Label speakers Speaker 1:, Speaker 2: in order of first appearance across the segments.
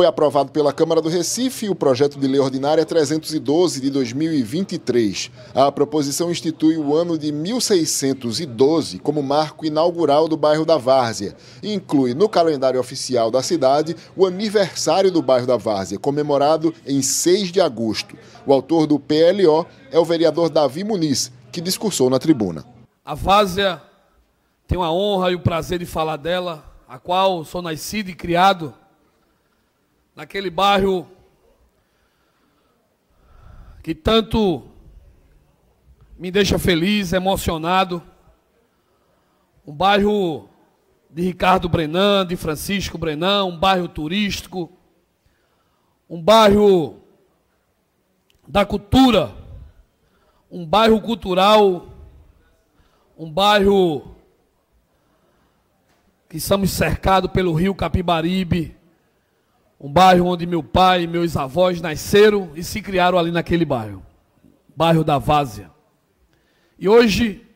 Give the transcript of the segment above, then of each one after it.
Speaker 1: Foi aprovado pela Câmara do Recife o projeto de lei ordinária 312 de 2023. A proposição institui o ano de 1612 como marco inaugural do bairro da Várzea e inclui no calendário oficial da cidade o aniversário do bairro da Várzea, comemorado em 6 de agosto. O autor do PLO é o vereador Davi Muniz, que discursou na tribuna.
Speaker 2: A Várzea tem a honra e o prazer de falar dela, a qual sou nascido e criado naquele bairro que tanto me deixa feliz, emocionado. Um bairro de Ricardo Brenan, de Francisco Brenan, um bairro turístico, um bairro da cultura, um bairro cultural, um bairro que estamos cercados pelo rio Capibaribe, um bairro onde meu pai e meus avós nasceram e se criaram ali naquele bairro. Bairro da Várzea. E hoje,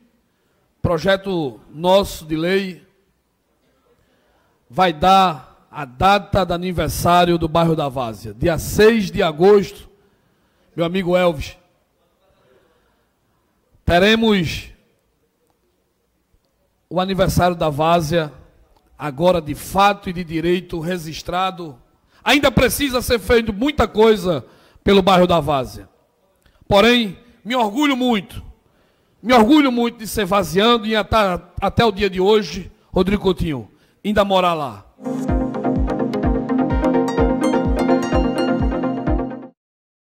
Speaker 2: projeto nosso de lei vai dar a data do aniversário do bairro da Várzea. Dia 6 de agosto, meu amigo Elvis, teremos o aniversário da Várzea, agora de fato e de direito registrado Ainda precisa ser feito muita coisa pelo bairro da Várzea. Porém, me orgulho muito, me orgulho muito de ser vaziando e até, até o dia de hoje, Rodrigo Coutinho, ainda morar lá.